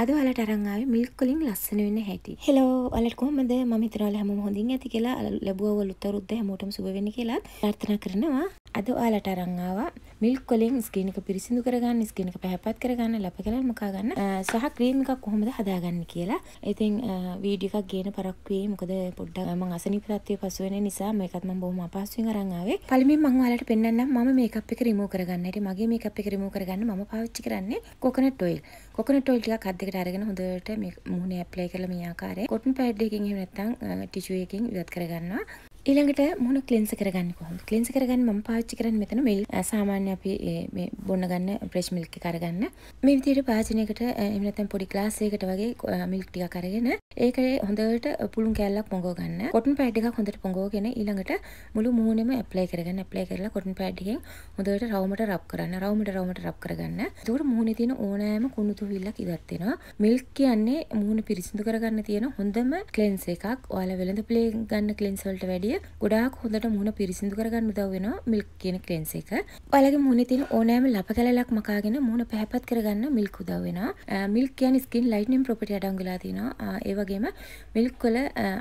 අද වලට අරංාවේ මිල්කොලින් ලස්සන වෙන්න හැටි හෙලෝ වලට කොහමද මම හිතනවා හැමෝම හොඳින් ඇති කියලා ලැබුවා ඔයගොල්ලෝ උත්තරුද්ද හැමෝටම සුබ වෙන්න කියලා ප්‍රාර්ථනා කරනවා අද ඔයාලට අරන් ආවා මිල්ක් කොලින් ස්කින් එක පිරිසිදු කරගන්න ස්කින් එක පැහැපත් කරගන්න ලප කරලා මොකා ගන්න සහ ක්‍රීම් එකක් කොහොමද හදාගන්න කියලා. ඉතින් වීඩියෝ එකක් ගේන පරක්කු වෙයි. මොකද පොඩ්ඩක් මම අසනීප තත්ත්වයේ පසු වෙන නිසා මේකත් මම බොහොම අපහසුයෙන් අරන් ආවේ. පළමුවෙන් මම ඔයාලට පෙන්වන්නම් මම මේකප් එක රිමූව් කරගන්න. ඉතින් මගේ මේකප් එක රිමූව් කරගන්න මම පාවිච්චි කරන්නේ කොකනට් ඔයිල්. කොකනට් ඔයිල් ටිකක් අත් දෙකට අරගෙන හොඳට මේ මුහුණේ ඇප්ලයි කරලා මේ ආකාරයෙන් කොටන් පැඩ් එකකින් එහෙම නැත්නම් ටිෂු එකකින් ඉවත් කරගන්නවා. ඊළඟට මොන ක්ලෙන්ස කරගන්න කොහොමද ක්ලෙන්ස කරගන්න මම පාවිච්චි කරන්නේ මෙතන මිල් සාමාන්‍ය අපි මේ බොන්න ගන්න ෆ්‍රෙෂ් මිල්ක් එක අරගන්න මේ විදිහට භාජනයකට එහෙම නැත්නම් පොඩි ග්ලාස් එකකට වගේ මිල්ක් ටිකක් අරගෙන ඒකේ හොඳට පුළුන් කෑල්ලක් පොඟව ගන්න කොටන් පැඩ් එකක් හොඳට පොඟවගෙන ඊළඟට මුළු මූණෙම ඇප්ලයි කරගන්න ඇප්ලයි කරලා කොටන් පැඩ් එකෙන් හොඳට රවුමට රබ් කරන්න රවුමට රවුමට රබ් කරගන්න එතකොට මූණේ තියෙන ඕනෑම කුණු තුවිල්ලක් ඉවත් වෙනවා මිල්ක් කියන්නේ මූණ පිරිසිදු කරගන්න තියෙන හොඳම ක්ලෙන්ස් එකක් ඔයාලා වෙළඳ ප්ලේ ගන්න ක්ලෙන්ස් වලට වැඩිය ගතිය ගොඩාක් හොඳට මුහුණ පිරිසිදු කරගන්න උදව් වෙනවා මිල්ක් කියන ක්ලෙන්ස් එක. ඔයාලගේ මුහුණේ තියෙන ඕනෑම ලප කැලලක් මකාගෙන මුහුණ පැහැපත් කරගන්න මිල්ක් උදව් වෙනවා. මිල්ක් කියන්නේ ස්කින් ලයිට්නින් ප්‍රොපර්ටි අඩංගු වෙලා තියෙනවා. ඒ වගේම මිල්ක් වල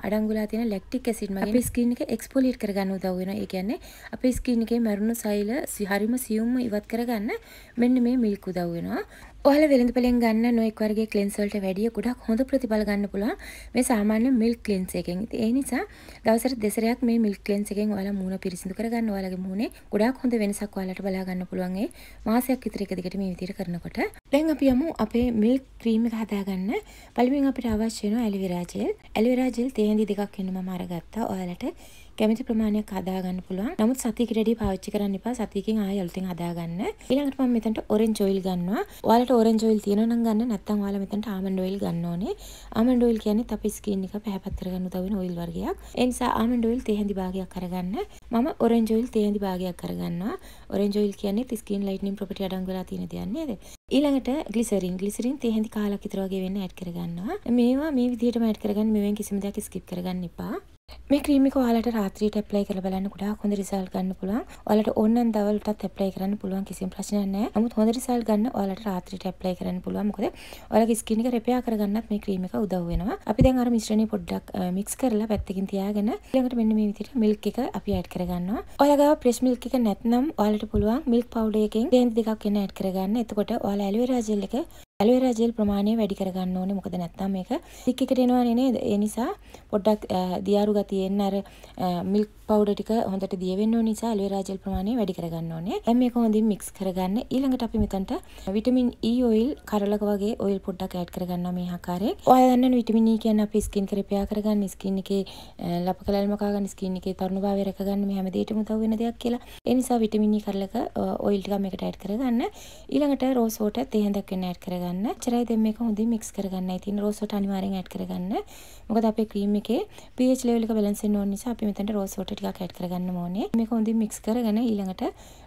අඩංගු වෙලා තියෙන ලැක්ටික් ඇසිඩ් මගින් අපේ ස්කින් එක එක්ස්ෆෝලියේට් කරගන්න උදව් වෙනවා. ඒ කියන්නේ අපේ ස්කින් එකේ මැරුණු සෛල හරිම සියුම්ව ඉවත් කරගන්න මෙන්න මේ මිල්ක් උදව් වෙනවා. ඔහල වෙළඳ පලෙන් ගන්න නොයෙක් වර්ගේ ක්ලෙන්ස් වලට වැඩිය ගොඩක් හොඳ ප්‍රතිඵල ගන්න පුළුවන් මේ සාමාන්‍ය මිල්ක් ක්ලෙන්ස් එකෙන්. ඉතින් ඒ නිසා දවසට දෙසරයක් මේ මිල්ක් ක්ලෙන්ස් එකෙන් ඔයාලා මූණ පිරිසිදු කරගන්න ඔයාලගේ මූණේ ගොඩක් හොඳ වෙනසක් ඔයාලට බලා ගන්න පුළුවන් ඒ මාසයක් විතර එක දිගට මේ විදිහට කරනකොට. දැන් අපි යමු අපේ මිල්ක් ක්‍රීම් එක හදාගන්න. පළමුවෙන් අපිට අවශ්‍ය වෙනවා ඇලවිරා ජෙල්. ඇලවිරා ජෙල් තේන්දි දෙකක් වෙන මම අරගත්තා. ඔයාලට කැමති ප්‍රමාණයක් හදාගන්න පුළුවන්. නමුත් සතියකට වැඩිය පාවිච්චි කරන්න එපා. සතියකින් ආයෙ අලුතෙන් හදාගන්න. ඊළඟට මම මෙතනට orange oil ගන්නවා. ඔයාලට orange oil තියෙනවා නම් ගන්න. නැත්නම් ඔයාලා මෙතනට almond oil ගන්න ඕනේ. almond oil කියන්නේ අපේ skin එක පැහැපත් කරගන්න උදව් වෙන oil වර්ගයක්. ඒ නිසා almond oil තේන්දි භාගයක් අරගන්න. මම orange oil තේන්දි භාගයක් අරගන්නවා. orange oil කියන්නේ skin lightening property අඩංගු වෙලා තියෙන දෙයක් නේද? ඊළඟට ග්ලිසරින් ග්ලිසරින් 30 හැඳි කාලක් විතර වගේ වෙන්න ඇඩ් කරගන්නවා. මේවා මේ විදිහටම ඇඩ් කරගන්න මෙවෙන් කිසිම දෙයක් ස්කිප් කරගන්න එපා. මේ ක්‍රීම් එක ඔයාලට රාත්‍රියට ඇප්ලයි කරලා බලන්න ගොඩාක් හොඳ රිසල්ට් ගන්න පුළුවන්. ඔයාලට ඕනනම් දවල්ටත් ඇප්ලයි කරන්න පුළුවන් කිසිම ප්‍රශ්නයක් නැහැ. නමුත් හොඳ රිසල්ට් ගන්න ඔයාලට රාත්‍රියට ඇප්ලයි කරන්න පුළුවන්. මොකද ඔයාලගේ ස්කින් එක රිපෙයා කරගන්නත් මේ ක්‍රීම් එක උදව් වෙනවා. අපි දැන් අර මිශ්‍රණය පොඩ්ඩක් මික්ස් කරලා පැත්තකින් තියාගෙන ඊළඟට මෙන්න මේ විදිහට මිල්ක් එක අපි ඇඩ් කරගන්නවා. ඔයාලගාව ප්‍රෙස් මිල්ක් එක නැත්නම් ඔයාලට පුළුවන් මිල්ක් පවුඩර් එකෙන් දෙන් දෙකක් වෙන ඇඩ් කරගන්න. එතකොට ඔයාලා ඇලුවෙරා ජෙල් එක ඇලුවෙරා ජෙල් ප්‍රමාණය වැඩි කරගන්න ඕනේ මොකද නැත්තම් මේක තික් එකට එනවනේ නේද ඒ නිසා පොඩ්ඩක් දියාරු ගතිය එන්න අර මිල්ක් පවුඩර් ටික හොඳට දිය වෙන්න ඕන නිසා ඇලුවෙරා ජෙල් ප්‍රමාණය වැඩි කරගන්න ඕනේ දැන් මේක හොඳින් මික්ස් කරගන්න ඊළඟට අපි මෙතනට විටමින් E ඔයිල් කරලක වගේ ඔයිල් පොඩ්ඩක් ඇඩ් කරගන්නවා මේ ආකාරයෙන් ඔයා දන්නවනේ විටමින් E කියන්නේ අපි ස්කින් කරපියා කරගන්න ස්කින් එකේ ලපකලල්ම කාගන්න ස්කින් එකේ තරුණභාවය රැකගන්න මේ හැම දෙයකටම උදව් වෙන දෙයක් කියලා ඒ නිසා විටමින් E කරලක ඔයිල් ටිකක් මේකට ඇඩ් කරගන්න ඊළඟට රෝස් වෝටර් තේ හඳක් වෙන ඇඩ් කරගන්න කරගන්න. එච්චරයි දැන් මේක හොඳින් මික්ස් කරගන්නයි තියෙන්නේ. රෝස් වෝටර් අනිවාර්යෙන් ඇඩ් කරගන්න. මොකද අපේ ක්‍රීම් එකේ pH level එක බැලන්ස් වෙන්න ඕන නිසා අපි මෙතනට රෝස් වෝටර් ටිකක් ඇඩ් කරගන්න ඕනේ. මේක හොඳින් මික්ස් කරගෙන ඊළඟට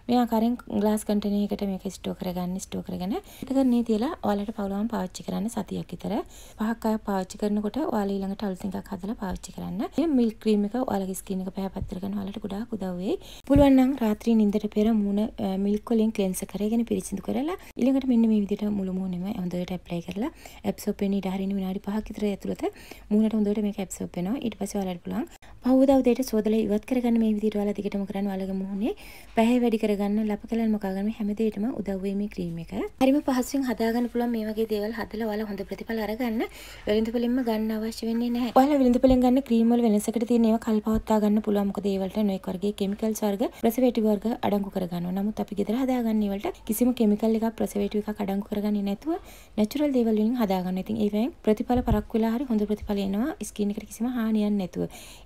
මේ ආකාරයෙන් ග්ලාස් කන්ටේනර් එකකට මේක ස්ටෝර් කරගන්න ස්ටෝර් කරගෙන ඉතකරනේ තියලා ඔයාලට පවලවම පාවිච්චි කරන්න සතියක් විතර. පහක් අය පාවිච්චි කරනකොට ඔයාලා ඊළඟට අලුත් එකක් හදලා පාවිච්චි කරන්න. මේ මිල්ක් ක්‍රීම් එක ඔයාලගේ ස්කින් එක පැහැපත් කරගන්න ඔයාලට ගොඩාක් උදව් වෙයි. පුළුවන් නම් රාත්‍රී නිින්දට පෙර මුණ මිල්ක් වලින් ක්ලෙන්සර් කරගෙන පිරිසිදු කරලා ඊළඟට මෙන්න මේ විදිහට මුළු මුහුණෙම හොඳට ඇප්ලයි කරලා ඇප්සෝපෙන් ඉඩහරින්න විනාඩි 5ක් විතර ඇතුළත මූණට හොඳට මේක ඇප්සෝප් වෙනවා ඊට පස්සේ ඔයාලට පුළුවන් පහුදවදයට සෝදල ඉවත් කරගන්න මේ විදිහට ඔයාලා දිගටම කරන්න ඔයාලගේ මුහුණේ පැහැ වැඩි කරගන්න ලප කලල් මොකාගන්න හැමදේටම උදව් වෙයි මේ ක්‍රීම් එක. හරිම පහසුවෙන් හදාගන්න පුළුවන් මේ වගේ දේවල් හදලා ඔයාලා හොඳ ප්‍රතිඵල අරගන්න වෙළඳ පොලෙන්ම ගන්න අවශ්‍ය වෙන්නේ නැහැ. ඔයාලා වෙළඳ පොලෙන් ගන්න ක්‍රීම් වල වෙනසකට තියෙන ඒවා කල්පවත්වා ගන්න පුළුවන් මොකද ඒ වලට නොඑක් වර්ගයේ කෙමිකල්ස් වර්ග ප්‍රසවේටි වර්ග අඩංගු කරගන්නවා. නමුත් අපි ගෙදර හදාගන්න ඒවලට කිසිම කෙමිකල් එකක් ප්‍රසවේටි එකක් අඩංගු කරගන්නේ නැතුව නැචරල් දේවල් වලින් හදාගන්න. ඉතින් ඒවෙන් ප්‍රතිඵල පරක්කු වෙලා හරි හොඳ ප්‍රතිඵල එනවා ස්කින් එකට කිසිම හානියක් නැතුව.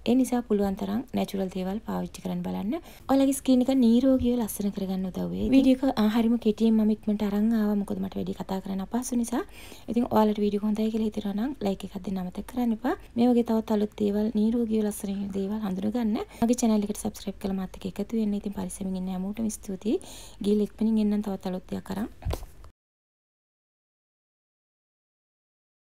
ඒ නිසා නිසා පුළුවන් තරම් නැචරල් දේවල් පාවිච්චි කරන්න බලන්න. ඔයාලගේ ස්කින් එක නිරෝගීව ලස්සන කරගන්න උදව් වෙයි. වීඩියෝ එක හරිම කෙටියෙන් මම ඉක්මනට අරන් ආවා. මොකද මට වැඩි කතා කරන්න අපහසු නිසා. ඉතින් ඔයාලට වීඩියෝ හොඳයි කියලා හිතනවා නම් ලයික් එකක් දෙන්න අමතක කරන්න එපා. මේ වගේ තවත් අලුත් දේවල් නිරෝගීව ලස්සන දේවල් හඳුනගන්න. මගේ channel එකට subscribe කරලා මාත් එක්ක එකතු වෙන්න. ඉතින් පරිස්සමින් ඉන්න හැමෝටම ස්තුතියි. ගිහින් ඉක්මනින් එන්නම් තවත් අලුත් දෙයක් අරන්.